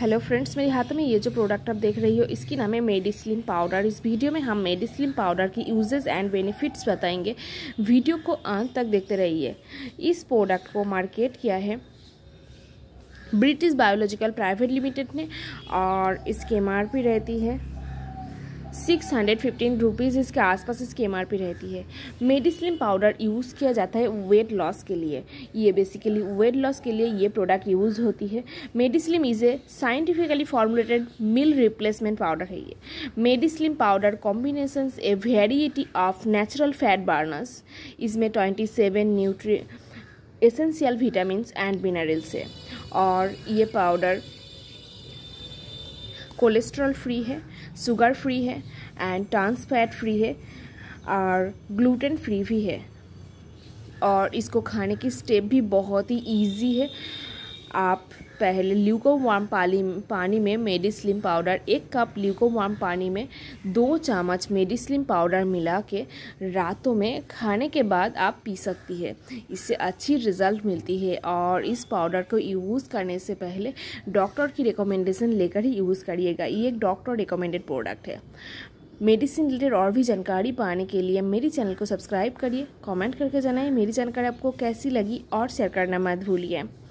hello friends मेरे हाथ में ये जो प्रोडक्ट आप देख रही हो इसकी नाम है मेडिस्लिम पाउडर इस वीडियो में हम मेडिसलिन पाउडर की यूजेस एंड बेनिफिट्स बताएंगे वीडियो को अंत तक देखते रहिए इस प्रोडक्ट को मार्केट किया है ब्रिटिश बायोलॉजिकल प्राइवेट लिमिटेड ने और इसकी एम रहती है सिक्स हंड्रेड फिफ्टीन रुपीज़ इसके आसपास इसकी एम रहती है मेडिसिन पाउडर यूज़ किया जाता है वेट लॉस के लिए ये बेसिकली वेट लॉस के लिए ये प्रोडक्ट यूज़ होती है medicine is a scientifically formulated meal replacement powder है ये medicine powder combination a variety of natural fat burners इसमें twenty seven nutri essential vitamin and minerals है और ये पाउडर कोलेस्ट्रॉल फ्री है शुगर फ्री है एंड ट्रांस फैट फ्री है और ग्लूटेन फ्री भी है और इसको खाने की स्टेप भी बहुत ही ईजी है आप पहले ल्यूको वार्म पाली पानी में मेडिसलिम पाउडर एक कप ल्यूको वार्म पानी में दो चम्मच मेडिसलिम पाउडर मिला के रातों में खाने के बाद आप पी सकती है इससे अच्छी रिजल्ट मिलती है और इस पाउडर को यूज़ करने से पहले डॉक्टर की रिकमेंडेशन लेकर ही यूज़ करिएगा ये एक डॉक्टर रिकमेंडेड प्रोडक्ट है मेडिसिन रिलेटेड और भी जानकारी पाने के लिए मेरे चैनल को सब्सक्राइब करिए कमेंट करके जानाइए मेरी जानकारी आपको कैसी लगी और शेयर करना मत भूलिए